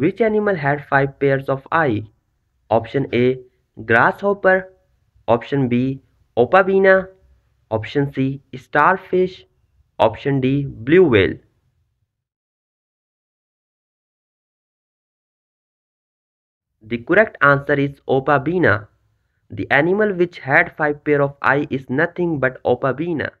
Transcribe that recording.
Which animal had five pairs of eyes? Option A. Grasshopper. Option B. opabina Option C. Starfish. Option D. Blue whale. The correct answer is opabina The animal which had five pair of eyes is nothing but opabina